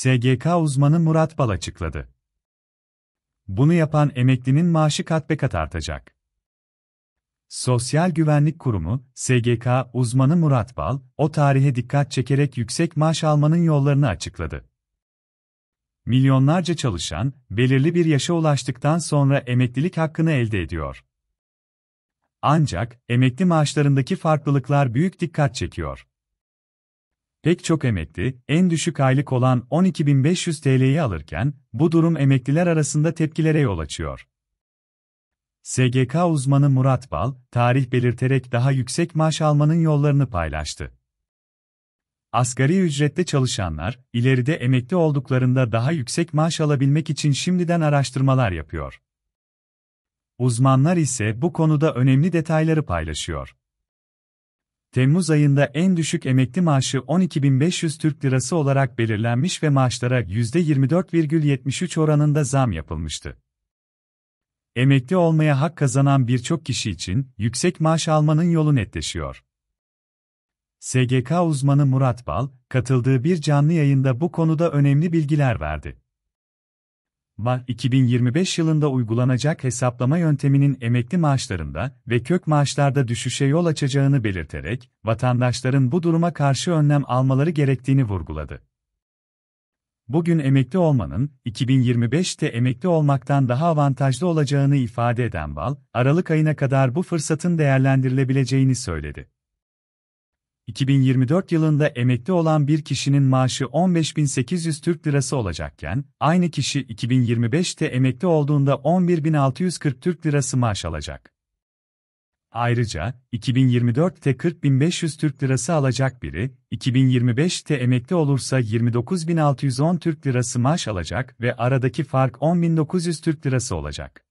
SGK uzmanı Murat Bal açıkladı. Bunu yapan emeklinin maaşı kat be kat artacak. Sosyal Güvenlik Kurumu, SGK uzmanı Murat Bal, o tarihe dikkat çekerek yüksek maaş almanın yollarını açıkladı. Milyonlarca çalışan, belirli bir yaşa ulaştıktan sonra emeklilik hakkını elde ediyor. Ancak, emekli maaşlarındaki farklılıklar büyük dikkat çekiyor. Pek çok emekli, en düşük aylık olan 12.500 TL'yi alırken, bu durum emekliler arasında tepkilere yol açıyor. SGK uzmanı Murat Bal, tarih belirterek daha yüksek maaş almanın yollarını paylaştı. Asgari ücrette çalışanlar, ileride emekli olduklarında daha yüksek maaş alabilmek için şimdiden araştırmalar yapıyor. Uzmanlar ise bu konuda önemli detayları paylaşıyor. Temmuz ayında en düşük emekli maaşı 12.500 Türk Lirası olarak belirlenmiş ve maaşlara %24,73 oranında zam yapılmıştı. Emekli olmaya hak kazanan birçok kişi için yüksek maaş almanın yolu netleşiyor. SGK uzmanı Murat Bal, katıldığı bir canlı yayında bu konuda önemli bilgiler verdi var 2025 yılında uygulanacak hesaplama yönteminin emekli maaşlarında ve kök maaşlarda düşüşe yol açacağını belirterek, vatandaşların bu duruma karşı önlem almaları gerektiğini vurguladı. Bugün emekli olmanın, 2025'te emekli olmaktan daha avantajlı olacağını ifade eden Bal, Aralık ayına kadar bu fırsatın değerlendirilebileceğini söyledi. 2024 yılında emekli olan bir kişinin maaşı 15.800 Türk Lirası olacakken, aynı kişi 2025'te emekli olduğunda 11.640 Türk Lirası maaş alacak. Ayrıca, 2024'te 40.500 Türk Lirası alacak biri, 2025'te emekli olursa 29.610 Türk Lirası maaş alacak ve aradaki fark 10.900 Türk Lirası olacak.